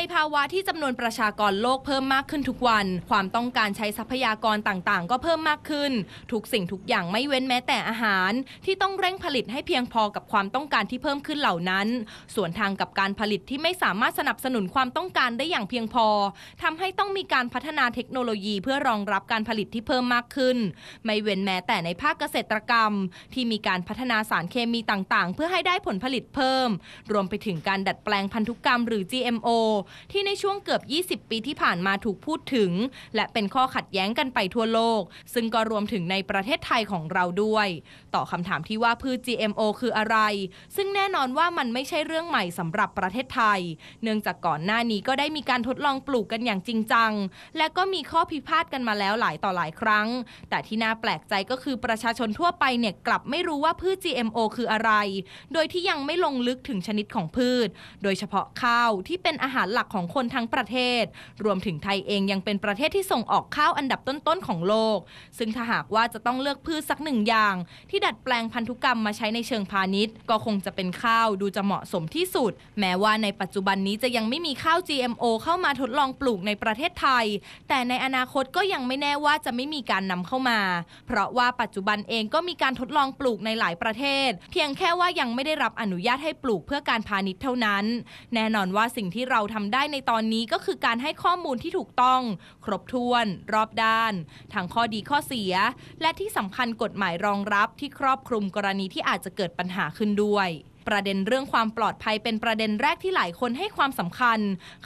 ในภาวะที่จำนวนประชากรโลกเพิ่มมากขึ้นทุกวัน ความต้องการใช้ทรัพยากรต่างๆ ก็เพิ่มมากขึ้น ทุกสิ่งทุกอย่างไม่เว้นแม้แต่อาหาร ที่ต้องเร่งผลิตให้เพียงพอกับความต้องการที่เพิ่มขึ้นเหล่านั้น ส่วนทางกับการผลิตที่ไม่สามารถสนับสนุนความต้องการได้อย่างเพียงพอ ทำให้ต้องมีการพัฒนาเทคโนโลยีเพื่อรองรับการผลิตที่เพิ่มมากขึ้น ไม่เว้นแม้แต่ในภาคเกษตรกรรม ที่มีการพัฒนาสารเคมีต่างๆ เพื่อให้ได้ผลผลิตเพิ่ม รวมไปถึงการดัดแปลงพันธุกรรมหรือ GMO ที่ในช่วงเกือบ 20 ปีที่ผ่านมาถูกพูดถึง และเป็นข้อขัดแย้งกันไปทั่วโลก ซึ่งก็รวมถึงในประเทศไทยของเราด้วย ต่อคำถามที่ว่าพืช GMO คืออะไร ซึ่งแน่นอนว่ามันไม่ใช่เรื่องใหม่สำหรับประเทศไทย เนื่องจากก่อนหน้านี้ก็ได้มีการทดลองปลูกกันอย่างจริงจัง และก็มีข้อพิพาทกันมาแล้วหลายต่อหลายครั้ง แต่ที่น่าแปลกใจก็คือประชาชนทั่วไปเนี่ยกลับไม่รู้ว่าพืช GMO คืออะไร โดยที่ยังไม่ลงลึกถึงชนิดของพืช โดยเฉพาะข้าวที่เป็นอาหารหลักลักของคนทั้งประเทศ รวมถึงไทยเองยังเป็นประเทศที่ส่งออกข้าวอันดับต้นๆของโลก ซึ่งถ้าหากว่าจะต้องเลือกพืชสักหนึ่งอย่าง ที่ดัดแปลงพันธุกรรมมาใช้ในเชิงพาณิชย์ ก็คงจะเป็นข้าวดูจะเหมาะสมที่สุด แม้ว่าในปัจจุบันนี้จะยังไม่มีข้าว GMO เข้ามาทดลองปลูกในประเทศไทย แต่ในอนาคตก็ยังไม่แน่ว่าจะไม่มีการนำเข้ามาเพราะว่าปัจจุบันเองก็มีการทดลองปลูกในหลายประเทศ เพียงแค่ว่ายังไม่ได้รับอนุญาตให้ปลูกเพื่อการพาณิชย์เท่านั้น แน่นอนว่าสิ่งที่เราทำได้ในตอนนี้ก็คือการให้ข้อมูลที่ถูกต้อง ครบถ้วน รอบด้านทั้งข้อดีข้อเสีย และที่สำคัญกฎหมายรองรับที่ครอบคลุมกรณีที่อาจจะเกิดปัญหาขึ้นด้วยประเด็นเรื่องความปลอดภัย เป็นประเด็นแรกที่หลายคนให้ความสำคัญ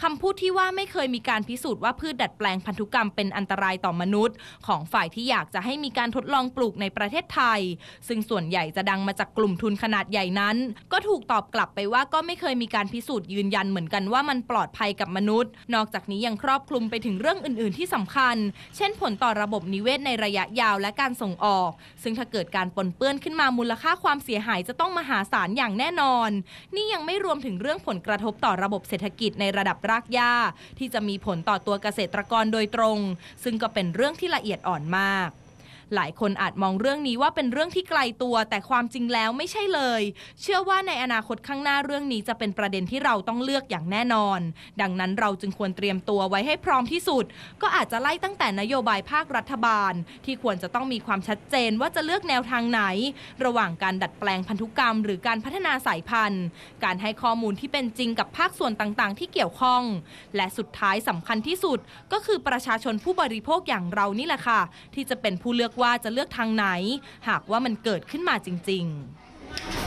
คำพูดที่ว่าไม่เคยมีการพิสูจน์ว่าพืชดัดแปลงพันธุกรรมเป็นอันตรายต่อมนุษย์ ของฝ่ายที่อยากจะให้มีการทดลองปลูกในประเทศไทย ซึ่งส่วนใหญ่จะดังมาจากกลุ่มทุนขนาดใหญ่นั้น ก็ถูกตอบกลับไปว่าก็ไม่เคยมีการพิสูจน์ยืนยันเหมือนกันว่ามันปลอดภัยกับมนุษย์ นอกจากนี้ยังครอบคลุมไปถึงเรื่องอื่น ๆ ที่สำคัญ เช่น ผลต่อระบบนิเวศในระยะยาวและการส่งออก ซึ่งถ้าเกิดการปนเปื้อนขึ้นมามูลค่าความเสียหายจะต้องมหาศาลอย่างแน่แน่นอน นี่ยังไม่รวมถึงเรื่องผลกระทบต่อระบบเศรษฐกิจในระดับรากหญ้าที่จะมีผลต่อตัวเกษตรกรโดยตรง ซึ่งก็เป็นเรื่องที่ละเอียดอ่อนมากหลายคนอาจมองเรื่องนี้ว่าเป็นเรื่องที่ไกลตัว แต่ความจริงแล้วไม่ใช่เลย เชื่อว่าในอนาคตข้างหน้าเรื่องนี้จะเป็นประเด็นที่เราต้องเลือกอย่างแน่นอน ดังนั้นเราจึงควรเตรียมตัวไว้ให้พร้อมที่สุด ก็อาจจะไล่ตั้งแต่นโยบายภาครัฐบาล ที่ควรจะต้องมีความชัดเจนว่าจะเลือกแนวทางไหน ระหว่างการดัดแปลงพันธุกรรม หรือการพัฒนาสายพันธุ์ การให้ข้อมูลที่เป็นจริงกับภาคส่วนต่าง ๆ ที่เกี่ยวข้อง และสุดท้ายสำคัญที่สุด ก็คือประชาชนผู้บริโภคอย่างเรานี่แหละค่ะที่จะเป็นผู้เลือกว่าจะเลือกทางไหนหากว่ามันเกิดขึ้นมาจริงๆ